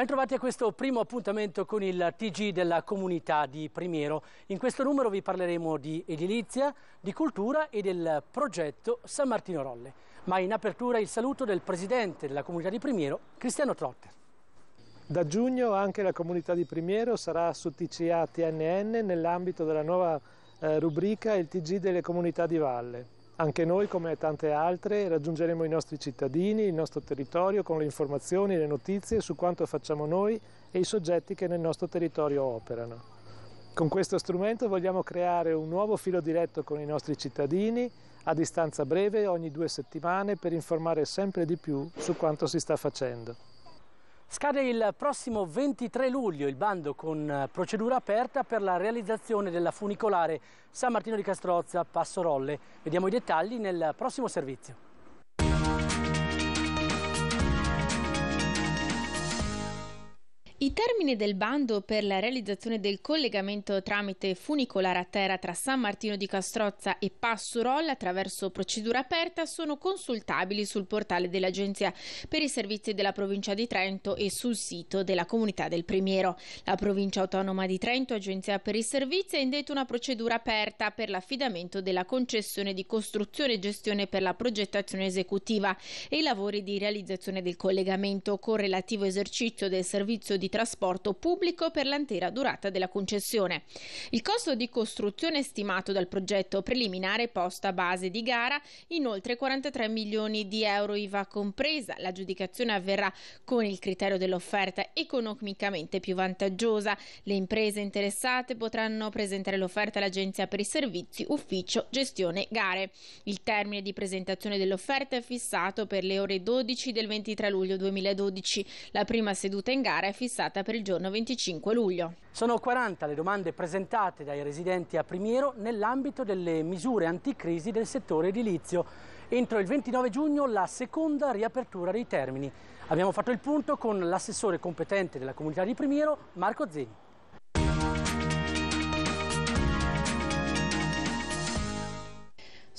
Bentrovati a questo primo appuntamento con il TG della comunità di Primiero. In questo numero vi parleremo di edilizia, di cultura e del progetto San Martino Rolle. Ma in apertura il saluto del presidente della comunità di Primiero, Cristiano Trotter. Da giugno anche la comunità di Primiero sarà su TCA TNN nell'ambito della nuova eh, rubrica Il TG delle comunità di Valle. Anche noi, come tante altre, raggiungeremo i nostri cittadini, il nostro territorio con le informazioni e le notizie su quanto facciamo noi e i soggetti che nel nostro territorio operano. Con questo strumento vogliamo creare un nuovo filo diretto con i nostri cittadini a distanza breve ogni due settimane per informare sempre di più su quanto si sta facendo. Scade il prossimo 23 luglio il bando con eh, procedura aperta per la realizzazione della funicolare San Martino di Castrozza Passo Rolle. Vediamo i dettagli nel prossimo servizio. I termini del bando per la realizzazione del collegamento tramite funicolare a terra tra San Martino di Castrozza e Passurolla attraverso procedura aperta sono consultabili sul portale dell'Agenzia per i servizi della provincia di Trento e sul sito della comunità del Primiero. La provincia autonoma di Trento, Agenzia per i servizi, ha indetto una procedura aperta per l'affidamento della concessione di costruzione e gestione per la progettazione esecutiva e i lavori di realizzazione del collegamento con relativo esercizio del servizio di trasporto pubblico per l'intera durata della concessione. Il costo di costruzione stimato dal progetto preliminare posto a base di gara, in oltre 43 milioni di euro IVA compresa. L'aggiudicazione avverrà con il criterio dell'offerta economicamente più vantaggiosa. Le imprese interessate potranno presentare l'offerta all'Agenzia per i Servizi, Ufficio, Gestione, Gare. Il termine di presentazione dell'offerta è fissato per le ore 12 del 23 luglio 2012. La prima seduta in gara è fissata fissata per il giorno 25 luglio. Sono 40 le domande presentate dai residenti a Primiero nell'ambito delle misure anticrisi del settore edilizio. Entro il 29 giugno la seconda riapertura dei termini. Abbiamo fatto il punto con l'assessore competente della comunità di Primiero, Marco Zeni.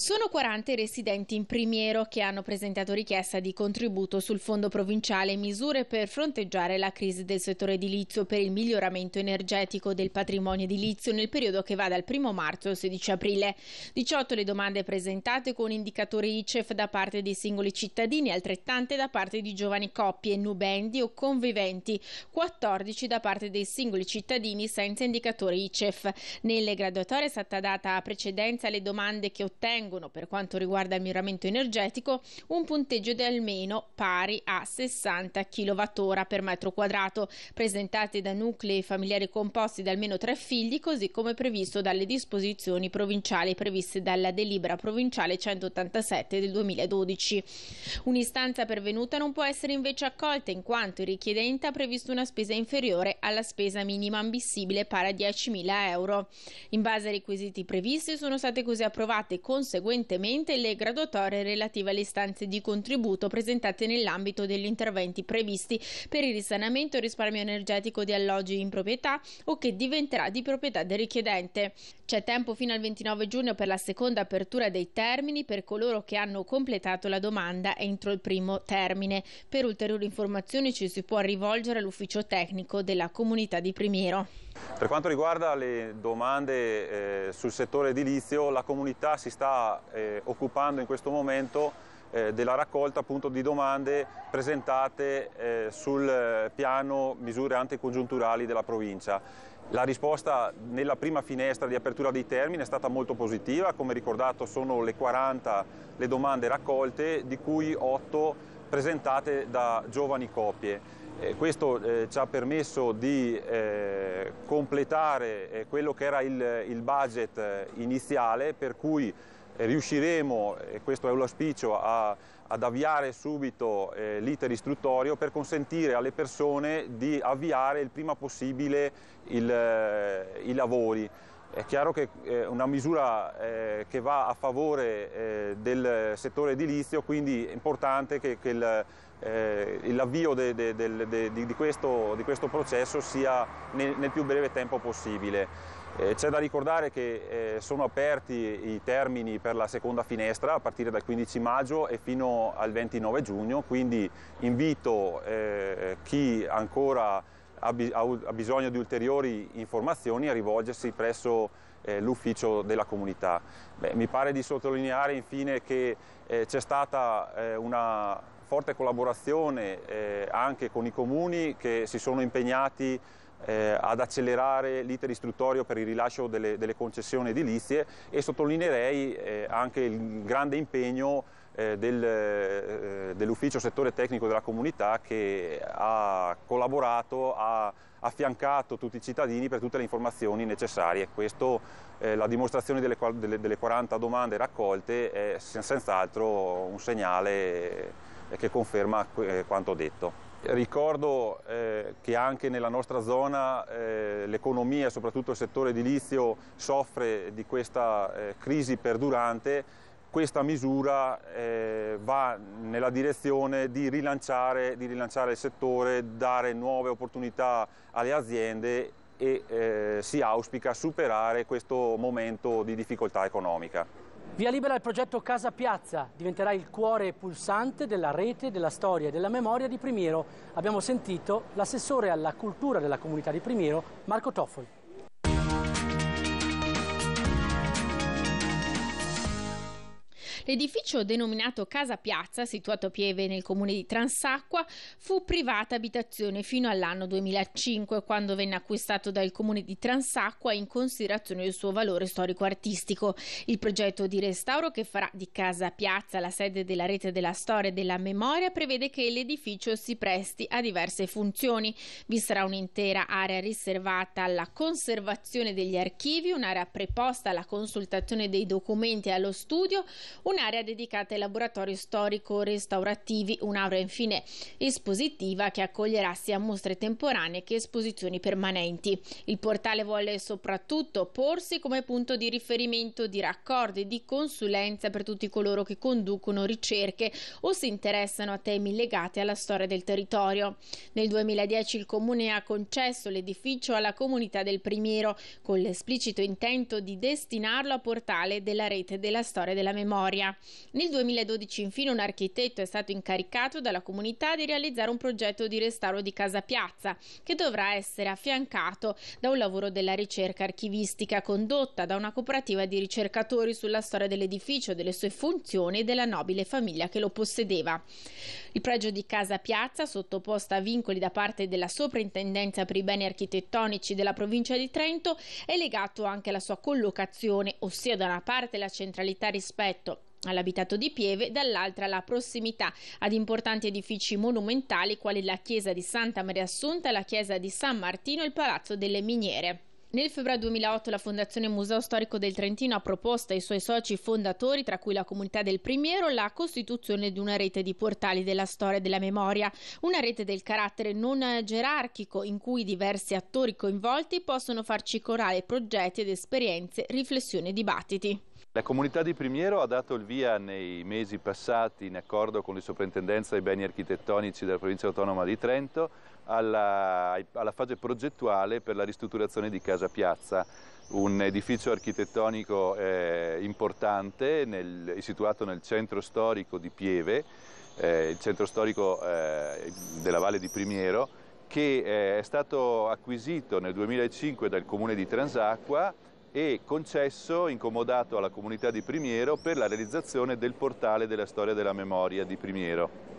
Sono 40 i residenti in Primiero che hanno presentato richiesta di contributo sul fondo provinciale misure per fronteggiare la crisi del settore edilizio per il miglioramento energetico del patrimonio edilizio nel periodo che va dal 1 marzo al 16 aprile. 18 le domande presentate con indicatori ICEF da parte dei singoli cittadini, altrettante da parte di giovani coppie, nubendi o conviventi, 14 da parte dei singoli cittadini senza indicatori ICEF. Nelle graduatorie è stata data precedenza alle domande che ottengono ottengono, per quanto riguarda il miramento energetico, un punteggio di almeno pari a 60 kWh per metro quadrato, presentati da nuclei familiari composti da almeno tre figli, così come previsto dalle disposizioni provinciali previste dalla delibera provinciale 187 del 2012. Un'istanza pervenuta non può essere invece accolta in quanto il richiedente ha previsto una spesa inferiore alla spesa minima ambissibile pari a 10.000 euro. In base ai requisiti previsti sono state così approvate conseguenze conseguentemente le graduatorie relative alle istanze di contributo presentate nell'ambito degli interventi previsti per il risanamento e risparmio energetico di alloggi in proprietà o che diventerà di proprietà del richiedente. C'è tempo fino al 29 giugno per la seconda apertura dei termini per coloro che hanno completato la domanda entro il primo termine. Per ulteriori informazioni ci si può rivolgere all'ufficio tecnico della comunità di Primiero. Per quanto riguarda le domande eh, sul settore edilizio, la comunità si sta eh, occupando in questo momento eh, della raccolta appunto, di domande presentate eh, sul eh, piano misure anticongiunturali della provincia. La risposta nella prima finestra di apertura dei termini è stata molto positiva, come ricordato sono le 40 le domande raccolte, di cui 8 presentate da giovani copie. Eh, questo eh, ci ha permesso di eh, completare eh, quello che era il, il budget eh, iniziale per cui eh, riusciremo, e questo è un auspicio, ad avviare subito l'iter istruttorio per consentire alle persone di avviare il prima possibile il, i lavori. È chiaro che è eh, una misura eh, che va a favore eh, del settore edilizio, quindi è importante che, l'avvio di, questo, processo sia nel, più breve tempo possibile. c'è da ricordare che sono aperti i termini per la seconda finestra a partire dal 15 maggio e fino al 29 giugno, quindi invito chi ancora ha, bisogno di ulteriori informazioni a rivolgersi presso eh, l'ufficio della comunità. Beh, mi pare di sottolineare infine che eh, c'è stata eh, una forte collaborazione eh, anche con i comuni che si sono impegnati eh, ad accelerare l'iter istruttorio per il rilascio delle, delle concessioni edilizie e sottolineerei eh, anche il grande impegno eh, del, eh, dell'ufficio settore tecnico della comunità che ha collaborato, ha affiancato tutti i cittadini per tutte le informazioni necessarie. Questo, eh, la dimostrazione delle, delle, delle 40 domande raccolte è senz'altro un segnale eh, che conferma eh, quanto detto. Ricordo eh, che anche nella nostra zona eh, l'economia, soprattutto il settore edilizio, soffre di questa eh, crisi perdurante questa misura eh, va nella direzione di rilanciare, di rilanciare, il settore, dare nuove opportunità alle aziende e eh, si auspica superare questo momento di difficoltà economica. Via libera il progetto Casa Piazza, diventerà il cuore pulsante della rete, della storia e della memoria di Primiero. Abbiamo sentito l'assessore alla cultura della comunità di Primiero, Marco Toffoli. L'edificio denominato Casa Piazza, situato a Pieve nel comune di Transacqua, fu privata abitazione fino all'anno 2005, quando venne acquistato dal comune di Transacqua in considerazione del suo valore storico-artistico. Il progetto di restauro che farà di Casa Piazza la sede della rete della storia e della memoria prevede che l'edificio si presti a diverse funzioni. Vi sarà un'intera area riservata alla conservazione degli archivi, un'area preposta alla consultazione dei documenti e allo studio, un'area dedicata ai laboratori storico-restaurativi, un'area infine espositiva che accoglierà sia mostre temporanee che esposizioni permanenti. Il portale vuole soprattutto porsi come punto di riferimento di raccordo e di consulenza per tutti coloro che conducono ricerche o si interessano a temi legati alla storia del territorio. Nel 2010 il Comune ha concesso l'edificio alla comunità del Primiero con l'esplicito intento di destinarlo a portale della rete della storia e della memoria. Italia. Nel 2012 infine un architetto è stato incaricato dalla comunità di realizzare un progetto di restauro di Casa Piazza che dovrà essere affiancato da un lavoro della ricerca archivistica condotta da una cooperativa di ricercatori sulla storia dell'edificio, delle sue funzioni e della nobile famiglia che lo possedeva. Il pregio di Casa Piazza, sottoposta a vincoli da parte della Soprintendenza per i beni architettonici della provincia di Trento, è legato anche alla sua collocazione, ossia da una parte la centralità rispetto all'abitato di Pieve, dall'altra la prossimità ad importanti edifici monumentali quali la chiesa di Santa Maria Assunta, la chiesa di San Martino e il Palazzo delle Miniere. Nel febbraio 2008 la Fondazione Museo Storico del Trentino ha proposto ai suoi soci fondatori, tra cui la comunità del Primiero, la costituzione di una rete di portali della storia e della memoria, una rete del carattere non gerarchico in cui diversi attori coinvolti possono farci corale progetti ed esperienze, riflessioni e dibattiti. La comunità di Primiero ha dato il via nei mesi passati, in accordo con la soprintendenza dei beni architettonici della provincia autonoma di Trento, alla, alla fase progettuale per la ristrutturazione di Casa Piazza, un edificio architettonico eh, importante nel, situato nel centro storico di Pieve, eh, il centro storico eh, della Valle di Primiero, che eh, è stato acquisito nel 2005 dal comune di Transacqua e concesso, incomodato alla comunità di Primiero per la realizzazione del portale della storia della memoria di Primiero.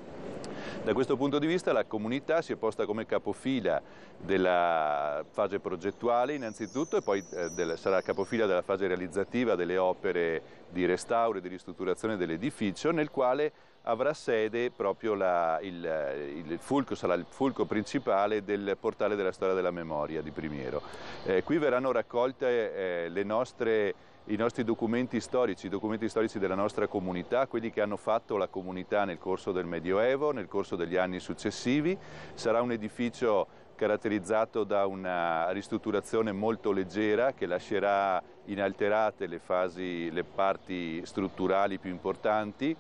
Da questo punto di vista la comunità si è posta come capofila della fase progettuale innanzitutto e poi eh, del, sarà capofila della fase realizzativa delle opere di restauro e di ristrutturazione dell'edificio nel quale avrà sede proprio la, il, il, fulcro, sarà il fulco principale del portale della storia della memoria di Primiero. Eh, qui verranno raccolte eh, le nostre i nostri documenti storici, i documenti storici della nostra comunità, quelli che hanno fatto la comunità nel corso del Medioevo, nel corso degli anni successivi. Sarà un edificio caratterizzato da una ristrutturazione molto leggera che lascerà inalterate le, fasi, le parti strutturali più importanti,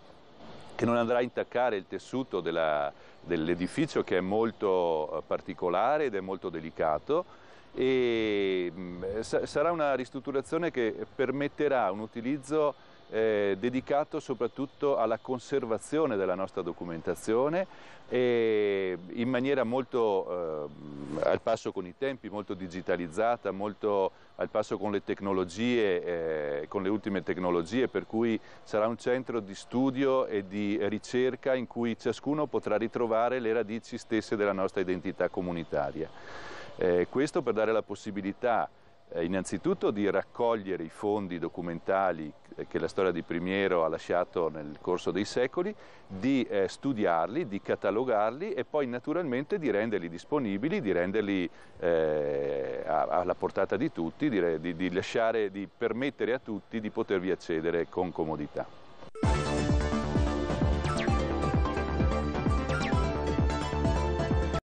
che non andrà a intaccare il tessuto dell'edificio che è molto eh, particolare ed è molto delicato e mm, sarà una ristrutturazione che permetterà un utilizzo eh, dedicato soprattutto alla conservazione della nostra documentazione in maniera molto eh, al passo con i tempi, molto digitalizzata, molto al passo con le tecnologie, eh, con le ultime tecnologie, per cui sarà un centro di studio e di ricerca in cui ciascuno potrà ritrovare le radici stesse della nostra identità comunitaria. Eh, questo per dare la possibilità eh, innanzitutto di raccogliere i fondi documentali eh, che la storia di Primiero ha lasciato nel corso dei secoli, di eh, studiarli, di catalogarli e poi naturalmente di renderli disponibili, di renderli eh, alla portata di tutti, di, di, lasciare, di permettere a tutti di potervi accedere con comodità.